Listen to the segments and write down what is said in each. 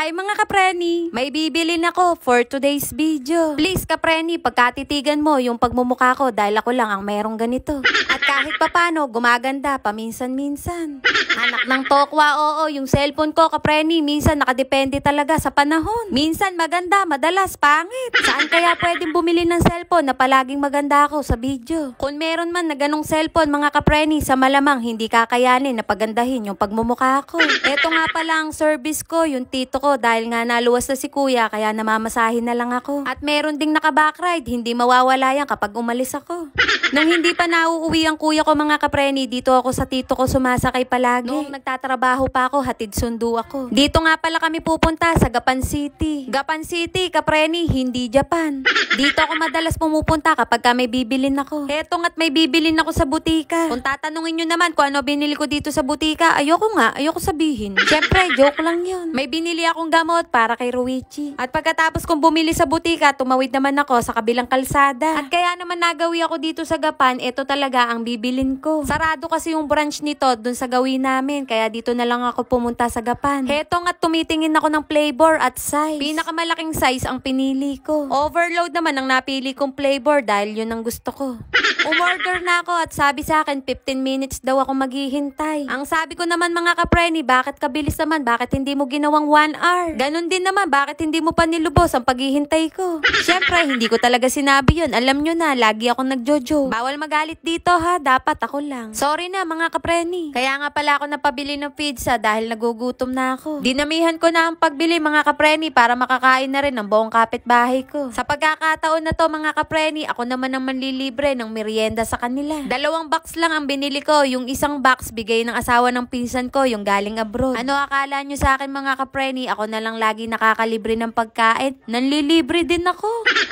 Hi mga kapreni! May bibili na ko for today's video. Please kapreni, pagkatitigan mo yung pagmumukha ko dahil ako lang ang merong ganito. At kahit papano, gumaganda paminsan-minsan. Anak ng tokwa, oo, yung cellphone ko kapreni, minsan nakadepende talaga sa panahon. Minsan maganda, madalas pangit. Saan kaya pwedeng bumili ng cellphone na palaging maganda ako sa video? Kung meron man na ganong cellphone mga kapreni, sa malamang hindi kakayanin na pagandahin yung pagmumukha ko. Ito nga pala ang service ko, yung tito ko dahil nga naluwas na si kuya kaya namamasahin na lang ako. At meron ding naka-backride, hindi mawawala yan kapag umalis ako. Nang hindi pa nauuwi ang kuya ko mga kapreni, dito ako sa tito ko sumasakay palagi. Noong nagtatrabaho pa ako, hatid sundo ako. Dito nga pala kami pupunta sa Gapan City. Gapan City, kapreni, hindi Japan. Dito ako madalas pumupunta kapag may bibilin ako. Etong at may bibilin ako sa butika. Kung tatanungin nyo naman kung ano binili ko dito sa butika, ayoko nga, ayoko sabihin. Siyempre, joke lang yun. May binili ako akong gamot para kay Ruichi. At pagkatapos kong bumili sa butika, tumawid naman ako sa kabilang kalsada. At kaya naman nagawi ako dito sa Gapan, ito talaga ang bibilin ko. Sarado kasi yung branch nito dun sa gawin namin, kaya dito na lang ako pumunta sa Gapan. Heto at tumitingin ako ng flavor at size. Pinakamalaking size ang pinili ko. Overload naman ang napili kong flavor dahil yun ang gusto ko. Umorder na ako at sabi sa akin 15 minutes daw ako maghihintay. Ang sabi ko naman mga kapreni, bakit kabilis naman? Bakit hindi mo ginawang 1 hour? CR. Ganon din naman, bakit hindi mo pa nilubos ang paghihintay ko? Siyempre, hindi ko talaga sinabi yon. Alam nyo na, lagi akong nagjojo. Bawal magalit dito ha, dapat ako lang. Sorry na mga kapreni. Kaya nga pala ako napabili ng pizza dahil nagugutom na ako. Dinamihan ko na ang pagbili mga kapreni para makakain na rin ng buong kapitbahay ko. Sa pagkakataon na to mga kapreni, ako naman ang manlilibre ng merienda sa kanila. Dalawang box lang ang binili ko. Yung isang box bigay ng asawa ng pinsan ko, yung galing abroad. Ano akala nyo sa akin mga kapreni? Ako ako na lang lagi nakakalibre ng pagkain, nanlilibre din ako.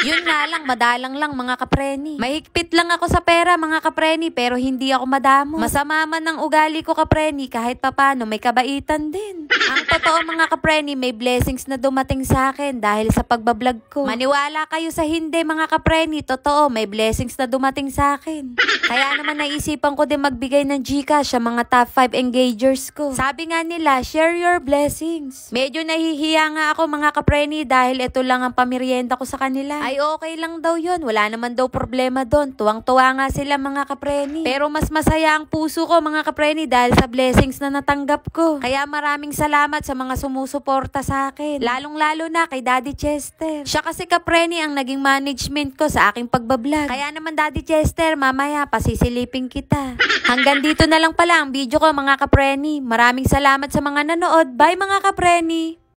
Yun na lang, madalang lang mga kapreni. Mahigpit lang ako sa pera mga kapreni pero hindi ako madamo. Masama man ang ugali ko kapreni kahit papano may kabaitan din. Ang totoo mga kapreni, may blessings na dumating sa akin dahil sa pagbablog ko. Maniwala kayo sa hindi mga kapreni, totoo may blessings na dumating sa akin. Kaya naman naisipan ko din magbigay ng Gcash sa mga top 5 engagers ko. Sabi nga nila, share your blessings. Medyo na nahihiya nga ako mga kapreni dahil ito lang ang pamirienda ko sa kanila. Ay okay lang daw yon Wala naman daw problema doon. Tuwang-tuwa nga sila mga kapreni. Pero mas masaya ang puso ko mga kapreni dahil sa blessings na natanggap ko. Kaya maraming salamat sa mga sumusuporta sa akin. Lalong-lalo na kay Daddy Chester. Siya kasi kapreni ang naging management ko sa aking pagbablog. Kaya naman Daddy Chester, mamaya pasisilipin kita. Hanggang dito na lang pala ang video ko mga kapreni. Maraming salamat sa mga nanood. Bye mga kapreni!